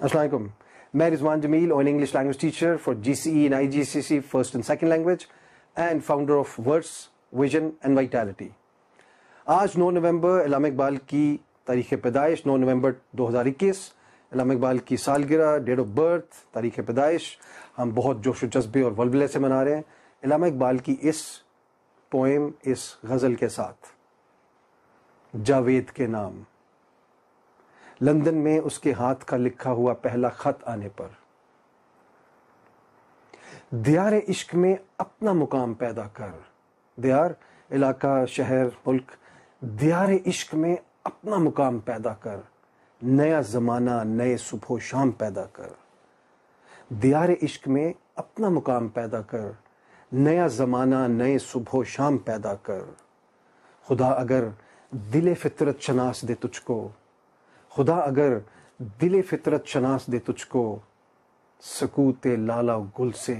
Assalamualaikum. मैं Rizwan Jamil English language teacher an English language an I G C C first and second language and founder of Words, vision and Vitality. आज नौ नवंबर इलाम इकबाल की तारीख पैदाइश नौ नवंबर दो हज़ार इक्कीस इलाम इकबाल की सालगिरह डेट ऑफ बर्थ तारीख पैदाइश हम बहुत जोश जज्बे और वलबले से मना रहे हैं इलाम इकबाल की इस पोएम इस गज़ल के साथ जावेद के नाम लंदन में उसके हाथ का लिखा हुआ पहला खत आने पर दियार इश्क में अपना मुकाम पैदा कर दियार इलाका शहर मुल्क दियार इश्क में अपना मुकाम पैदा कर नया ज़माना नए सुबह शाम पैदा कर दियार इश्क में अपना मुकाम पैदा कर नया ज़माना नए सुबह शाम पैदा कर खुदा अगर दिल फितरत शनास दे तुझको खुदा अगर दिल फितरत शनास दे तुझको सकूते लाला गुल से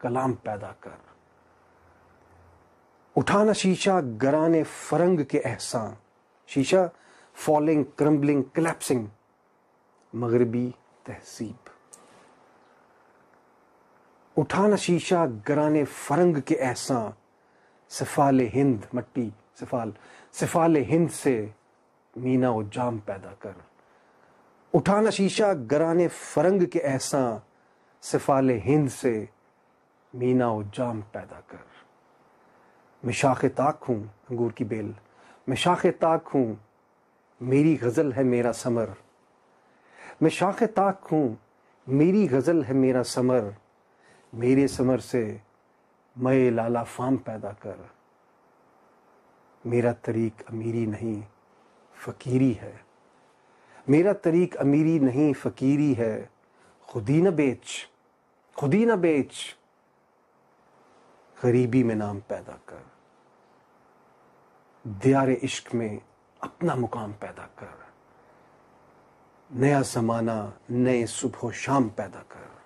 कलाम पैदा कर उठाना शीशा गराने फरंग के एहसान शीशा फॉलिंग क्रम्बलिंग क्लैप्सिंग मगरबी तहसीब उठाना शीशा गराने फरंग के एहसान सिफाल हिंद मट्टी सिफाल सिफाल हिंद से मीना व जाम पैदा कर उठाना शीशा गराने फरंग के ऐसा सिफाल हिंद से मीना व जाम पैदा कर मैं शाख ताक हूँ अंगूर की बेल मैं शाख ताक हूँ मेरी गज़ल है मेरा समर मैं शाख ताक हूँ मेरी गज़ल है मेरा समर मेरे समर से मैं लाला फाम पैदा कर मेरा तरीक अमीरी नहीं फकीरी है मेरा तरीक अमीरी नहीं फकीरी है खुदी न बेच खुदी न बेच गरीबी में नाम पैदा कर दियार इश्क में अपना मुकाम पैदा कर नया जमाना नए सुबह शाम पैदा कर